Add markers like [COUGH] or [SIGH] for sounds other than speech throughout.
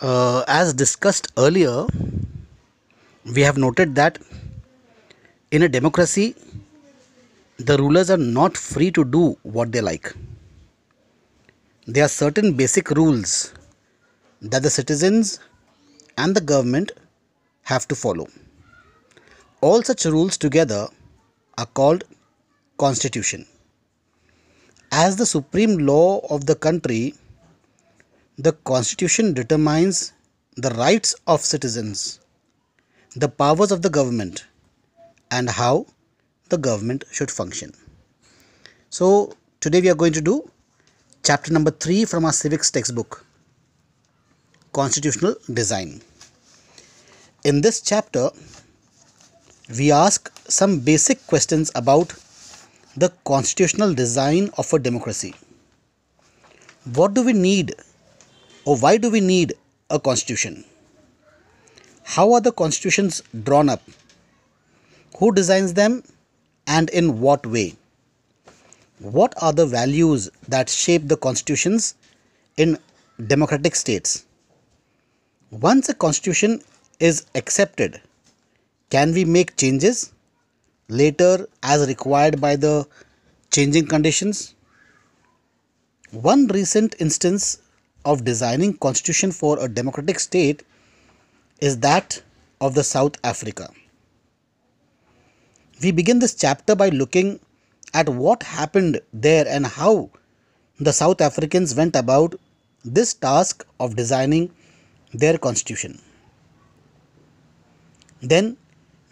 uh, as discussed earlier, we have noted that in a democracy, the rulers are not free to do what they like. There are certain basic rules that the citizens and the government have to follow. All such rules together are called constitution. As the supreme law of the country, the Constitution determines the rights of citizens, the powers of the government, and how the government should function. So, today we are going to do chapter number 3 from our civics textbook Constitutional Design. In this chapter, we ask some basic questions about the constitutional design of a democracy. What do we need or oh, why do we need a constitution? How are the constitutions drawn up? Who designs them and in what way? What are the values that shape the constitutions in democratic states? Once a constitution is accepted, can we make changes later as required by the changing conditions? One recent instance of designing constitution for a democratic state is that of the South Africa. We begin this chapter by looking at what happened there and how the South Africans went about this task of designing their constitution. Then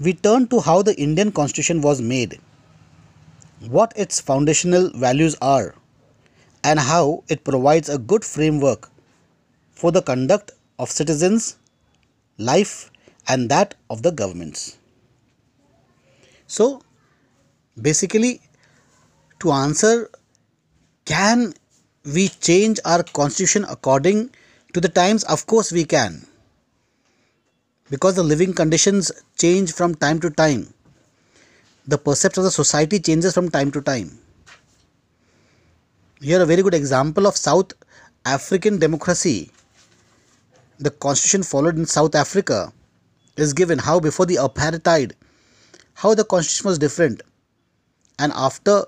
we turn to how the Indian constitution was made, what its foundational values are, and how it provides a good framework for the conduct of citizens' life and that of the governments. So, basically, to answer, can we change our constitution according to the times? Of course, we can. Because the living conditions change from time to time, the perception of the society changes from time to time here a very good example of South African democracy. The constitution followed in South Africa is given how before the apartheid, how the constitution was different, and after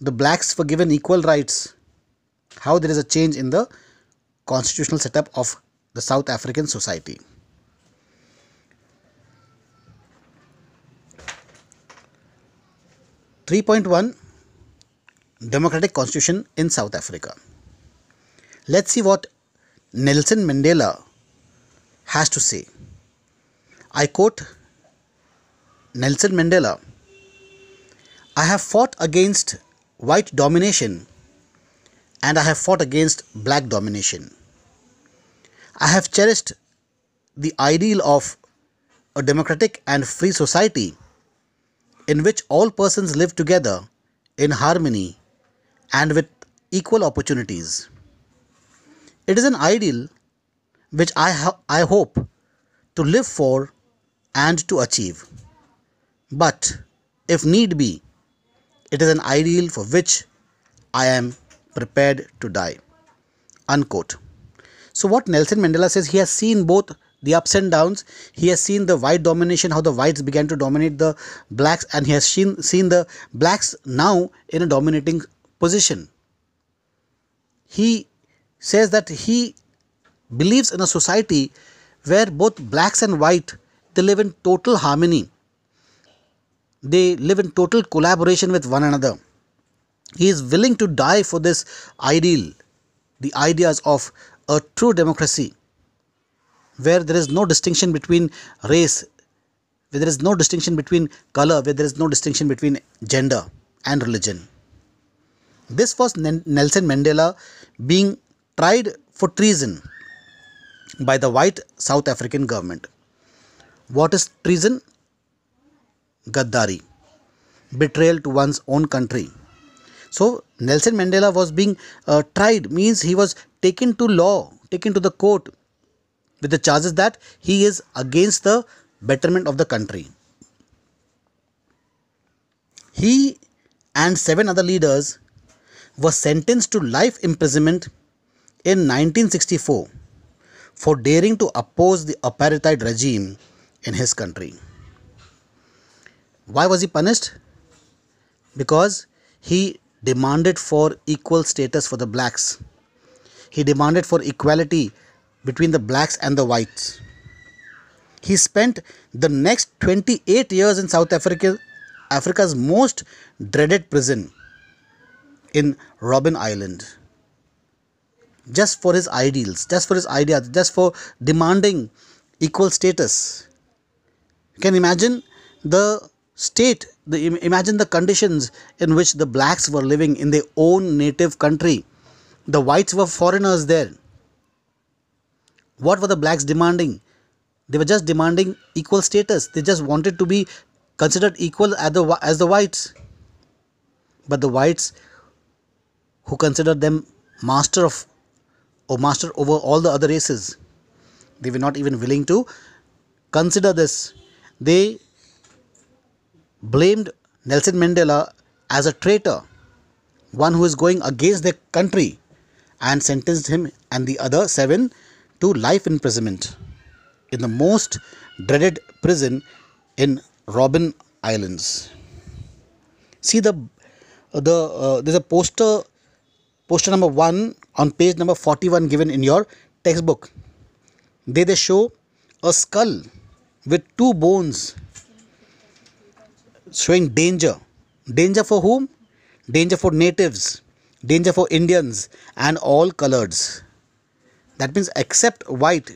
the blacks were given equal rights, how there is a change in the constitutional setup of the South African society. Three point one democratic constitution in South Africa. Let's see what Nelson Mandela has to say. I quote Nelson Mandela I have fought against white domination and I have fought against black domination. I have cherished the ideal of a democratic and free society in which all persons live together in harmony and with equal opportunities. It is an ideal which I, ho- I hope to live for and to achieve. But if need be, it is an ideal for which I am prepared to die. Unquote. So, what Nelson Mandela says, he has seen both the ups and downs. He has seen the white domination, how the whites began to dominate the blacks, and he has seen, seen the blacks now in a dominating position. He says that he believes in a society where both blacks and white they live in total harmony. They live in total collaboration with one another. He is willing to die for this ideal, the ideas of a true democracy, where there is no distinction between race, where there is no distinction between color, where there is no distinction between gender and religion. This was Nelson Mandela being tried for treason by the white South African government. What is treason? Gaddari, betrayal to one's own country. So Nelson Mandela was being uh, tried means he was taken to law, taken to the court with the charges that he is against the betterment of the country. He and seven other leaders was sentenced to life imprisonment in 1964 for daring to oppose the apartheid regime in his country. Why was he punished? Because he demanded for equal status for the blacks. He demanded for equality between the blacks and the whites. He spent the next 28 years in South Africa, Africa's most dreaded prison, in Robin Island just for his ideals, just for his ideas, just for demanding equal status. You can imagine the state, the, imagine the conditions in which the blacks were living in their own native country. The whites were foreigners there. What were the blacks demanding? They were just demanding equal status. They just wanted to be considered equal as the, as the whites. But the whites who considered them master of or master over all the other races. They were not even willing to consider this. They blamed Nelson Mandela as a traitor, one who is going against their country, and sentenced him and the other seven to life imprisonment in the most dreaded prison in Robben Islands. See the uh, the uh, there's a poster Poster number 1 on page number 41 given in your textbook. There they show a skull with two bones showing danger. Danger for whom? Danger for natives, danger for Indians and all coloreds. That means except white,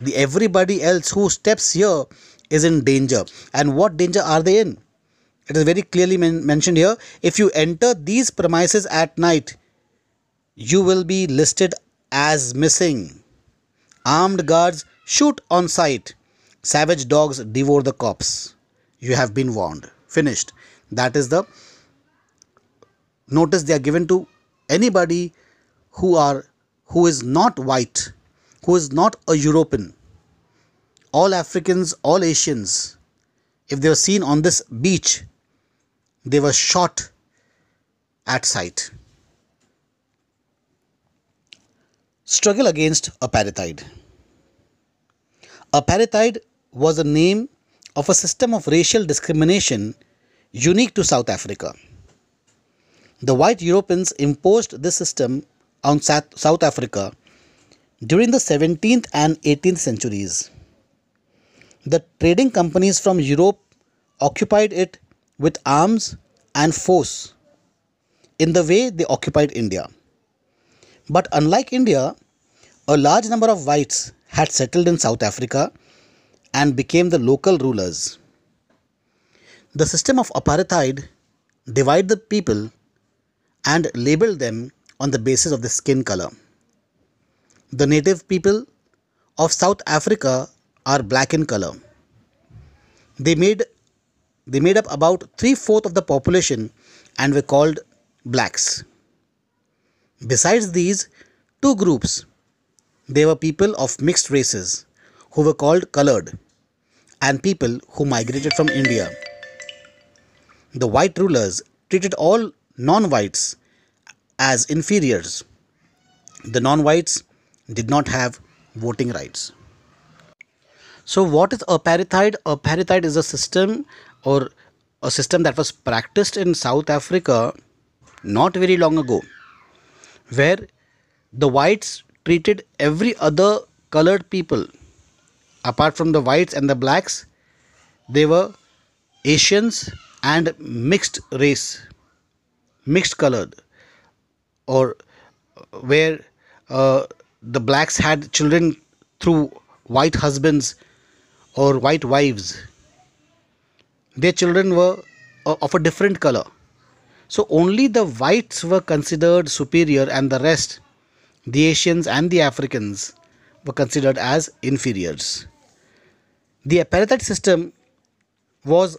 the everybody else who steps here is in danger. And what danger are they in? It is very clearly men mentioned here. If you enter these premises at night, you will be listed as missing. Armed guards shoot on sight. Savage dogs devour the cops. You have been warned. Finished. That is the notice they are given to anybody who are who is not white, who is not a European. All Africans, all Asians, if they were seen on this beach, they were shot at sight. struggle against apartheid. Apartheid was the name of a system of racial discrimination unique to South Africa. The white Europeans imposed this system on South Africa during the 17th and 18th centuries. The trading companies from Europe occupied it with arms and force in the way they occupied India. But unlike India, a large number of whites had settled in South Africa and became the local rulers. The system of apartheid divided the people and labeled them on the basis of the skin color. The native people of South Africa are black in color. They made they made up about three fourths of the population and were called blacks. Besides these two groups, they were people of mixed races who were called colored and people who migrated from India. The white rulers treated all non whites as inferiors. The non whites did not have voting rights. So, what is apartheid? Apartheid is a system or a system that was practiced in South Africa not very long ago, where the whites treated every other colored people apart from the whites and the blacks they were asians and mixed race mixed colored or where uh, the blacks had children through white husbands or white wives their children were uh, of a different color so only the whites were considered superior and the rest the Asians and the Africans were considered as inferiors. The apartheid system was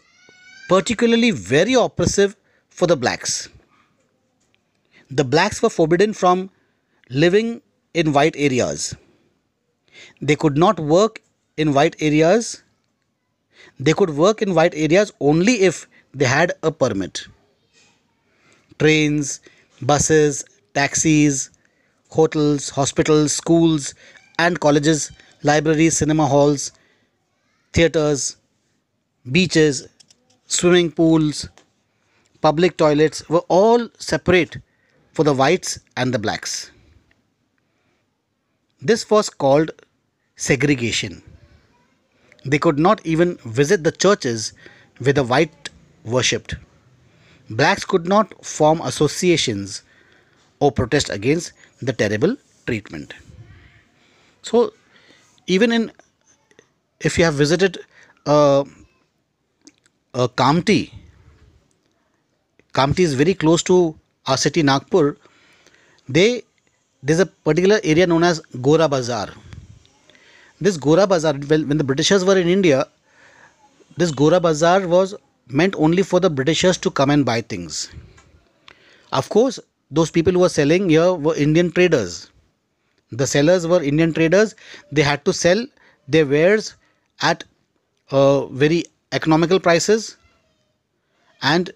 particularly very oppressive for the blacks. The blacks were forbidden from living in white areas. They could not work in white areas. They could work in white areas only if they had a permit. Trains, buses, taxis, hotels, hospitals, schools and colleges, libraries, cinema halls, theatres, beaches, swimming pools, public toilets were all separate for the whites and the blacks. This was called segregation. They could not even visit the churches where the white worshipped. Blacks could not form associations or protest against the terrible treatment. So even in if you have visited uh, a Kamti, Kamti is very close to our city Nagpur. They there's a particular area known as Gora Bazaar. This Gora Bazaar, well, when the Britishers were in India, this Gora Bazaar was meant only for the Britishers to come and buy things. Of course, those people who were selling here were Indian traders. The sellers were Indian traders. They had to sell their wares at uh, very economical prices and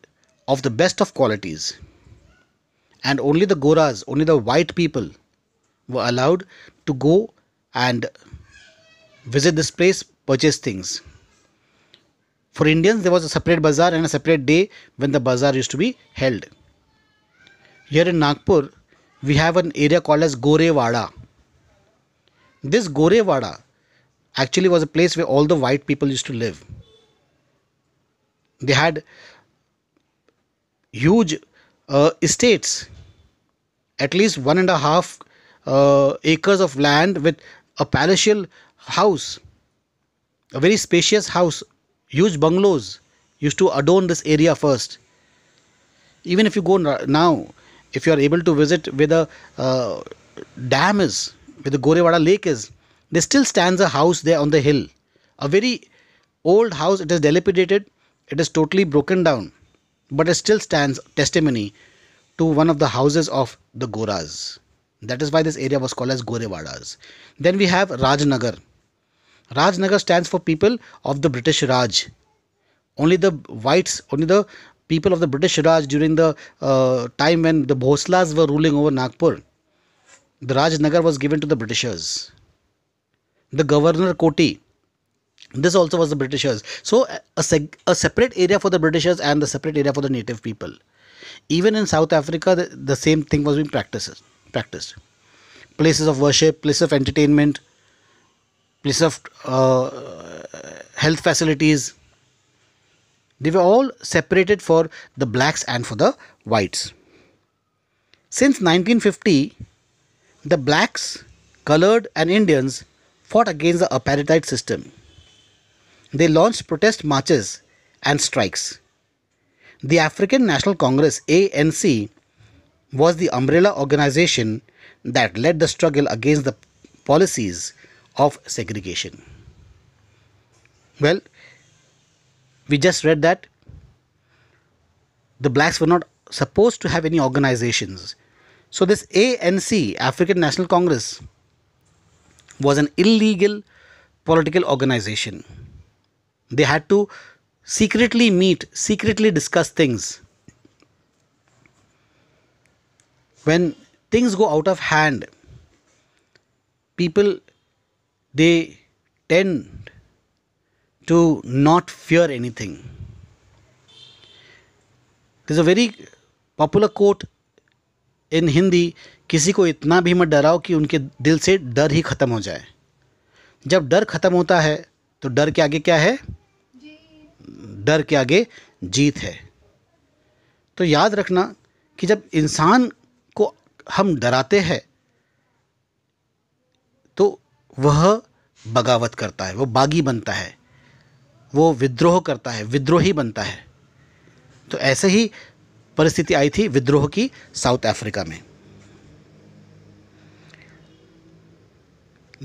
of the best of qualities. And only the Goras, only the white people were allowed to go and visit this place, purchase things. For Indians, there was a separate bazaar and a separate day when the bazaar used to be held. Here in Nagpur, we have an area called as Gorewada. This Gorewada actually was a place where all the white people used to live. They had huge uh, estates, at least one and a half uh, acres of land with a palatial house, a very spacious house, huge bungalows used to adorn this area first. Even if you go now, if you are able to visit where the uh, dam is, where the Gorewada lake is, there still stands a house there on the hill. A very old house, it is dilapidated, it is totally broken down, but it still stands testimony to one of the houses of the Goras. That is why this area was called as Gorewadas. Then we have Rajnagar. Rajnagar stands for people of the British Raj. Only the whites, only the people of the British Raj during the uh, time when the Bhoslas were ruling over Nagpur. The Rajnagar was given to the Britishers. The Governor Koti, this also was the Britishers. So a, seg- a separate area for the Britishers and the separate area for the native people. Even in South Africa, the, the same thing was being practiced. practiced. Places of worship, places of entertainment, places of uh, health facilities they were all separated for the blacks and for the whites. Since 1950, the blacks, colored and Indians fought against the apartheid system. They launched protest marches and strikes. The African National Congress ANC was the umbrella organization that led the struggle against the policies of segregation. Well, we just read that the blacks were not supposed to have any organizations. So, this ANC, African National Congress, was an illegal political organization. They had to secretly meet, secretly discuss things. When things go out of hand, people they tend to not fear anything. There's a very popular quote in Hindi किसी को इतना भी मत डराओ कि उनके दिल से डर ही ख़त्म हो जाए जब डर ख़त्म होता है तो डर के आगे क्या है डर के आगे जीत है तो याद रखना कि जब इंसान को हम डराते हैं तो वह बगावत करता है वह बागी बनता है वो विद्रोह करता है विद्रोही बनता है तो ऐसे ही परिस्थिति आई थी विद्रोह की साउथ अफ्रीका में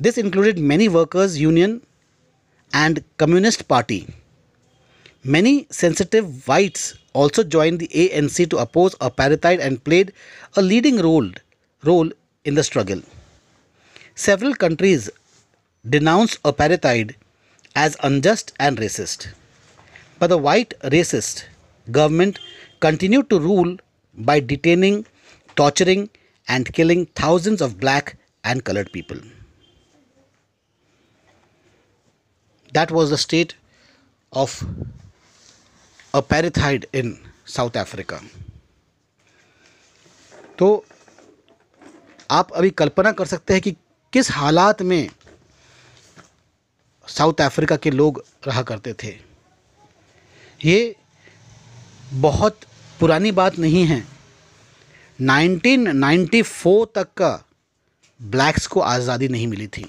this included many workers union and communist party many sensitive whites also join the A N C to oppose apartheid and played a leading role role in the struggle several countries denounce apartheid as unjust and racist. But the white racist government continued to rule by detaining, torturing, and killing thousands of black and colored people. That was the state of apartheid in South Africa. तो आप अभी कल्पना कर सकते हैं कि किस हालात में साउथ अफ्रीका के लोग रहा करते थे ये बहुत पुरानी बात नहीं है 1994 तक का ब्लैक्स को आज़ादी नहीं मिली थी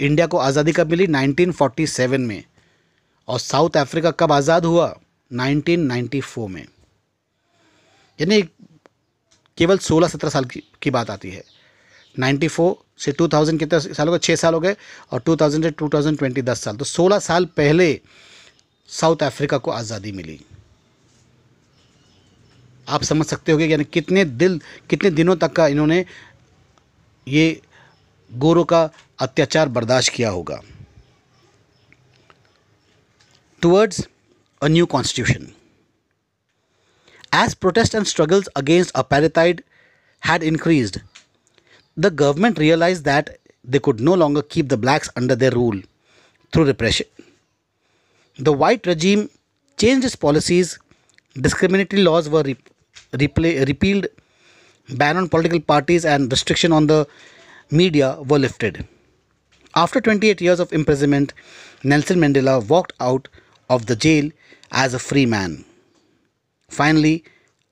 इंडिया को आज़ादी कब मिली 1947 में और साउथ अफ्रीका कब आज़ाद हुआ 1994 में यानी केवल 16-17 साल की, की बात आती है 94 से 2000 कितने साल हो गए छः साल हो गए और 2000 से 2020 दस साल तो 16 साल पहले साउथ अफ्रीका को आज़ादी मिली आप समझ सकते हो यानी कितने दिल कितने दिनों तक का इन्होंने ये गोरों का अत्याचार बर्दाश्त किया होगा a new constitution as As protests and struggles against apartheid had increased, The government realized that they could no longer keep the blacks under their rule through repression. The white regime changed its policies, discriminatory laws were re- repealed, ban on political parties and restriction on the media were lifted. After 28 years of imprisonment, Nelson Mandela walked out of the jail as a free man. Finally,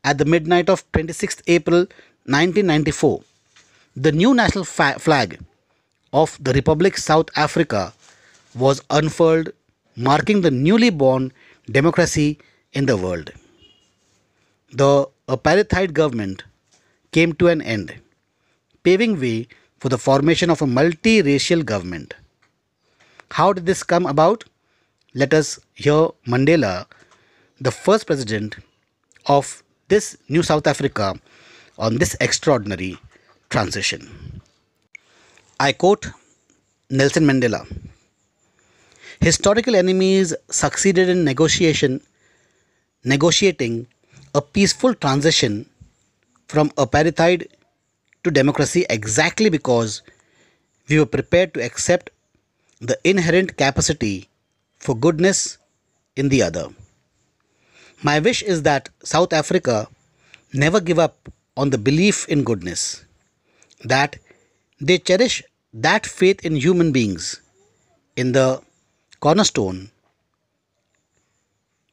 at the midnight of 26th April 1994, the new national fa- flag of the Republic South Africa was unfurled, marking the newly born democracy in the world. The apartheid government came to an end, paving way for the formation of a multiracial government. How did this come about? Let us hear Mandela, the first president of this new South Africa, on this extraordinary transition. I quote Nelson Mandela Historical enemies succeeded in negotiation, negotiating a peaceful transition from apartheid to democracy exactly because we were prepared to accept the inherent capacity for goodness in the other. My wish is that South Africa never give up on the belief in goodness that they cherish that faith in human beings, in the cornerstone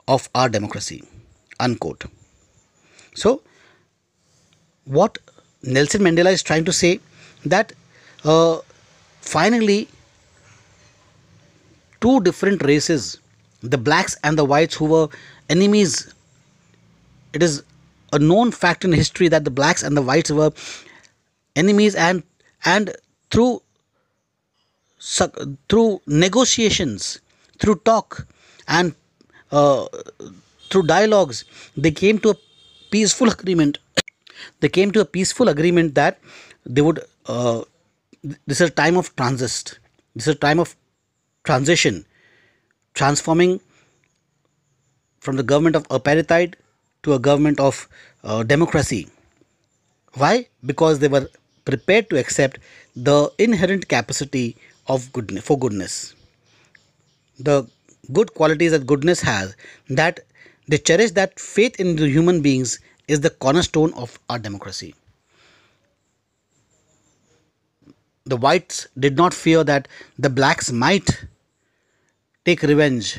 of our democracy. Unquote. So, what Nelson Mandela is trying to say that uh, finally two different races, the blacks and the whites, who were enemies. It is a known fact in history that the blacks and the whites were enemies and and through through negotiations through talk and uh, through dialogues they came to a peaceful agreement [COUGHS] they came to a peaceful agreement that they would uh, this is a time of transist this is a time of transition transforming from the government of apartheid to a government of uh, democracy why because they were prepared to accept the inherent capacity of goodness for goodness the good qualities that goodness has that they cherish that faith in the human beings is the cornerstone of our democracy the whites did not fear that the blacks might take revenge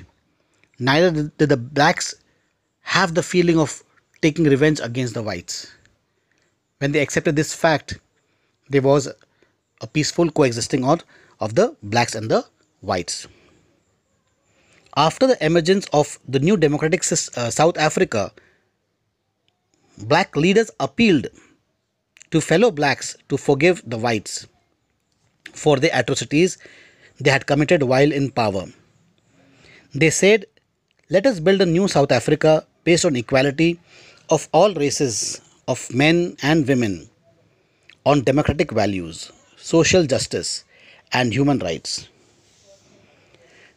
neither did the blacks have the feeling of taking revenge against the whites when they accepted this fact there was a peaceful coexisting of the blacks and the whites. After the emergence of the new democratic uh, South Africa, black leaders appealed to fellow blacks to forgive the whites for the atrocities they had committed while in power. They said, Let us build a new South Africa based on equality of all races of men and women on democratic values, social justice, and human rights.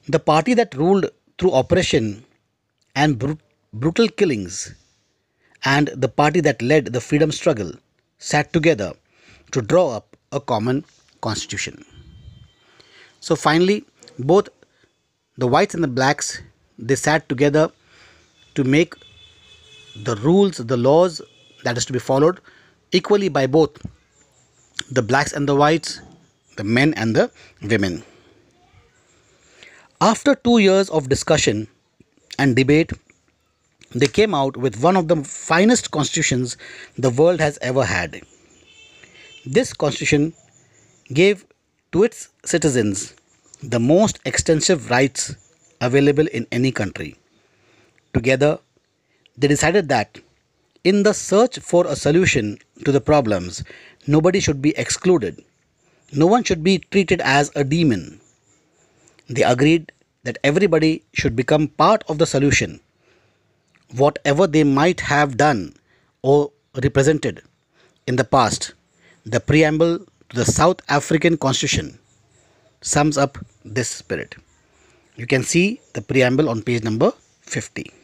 The party that ruled through oppression and br- brutal killings, and the party that led the freedom struggle sat together to draw up a common constitution. So finally, both the whites and the blacks they sat together to make the rules, the laws that is to be followed equally by both the blacks and the whites, the men and the women. After two years of discussion and debate, they came out with one of the finest constitutions the world has ever had. This constitution gave to its citizens the most extensive rights available in any country. Together, they decided that in the search for a solution to the problems Nobody should be excluded. No one should be treated as a demon. They agreed that everybody should become part of the solution, whatever they might have done or represented in the past. The preamble to the South African Constitution sums up this spirit. You can see the preamble on page number 50.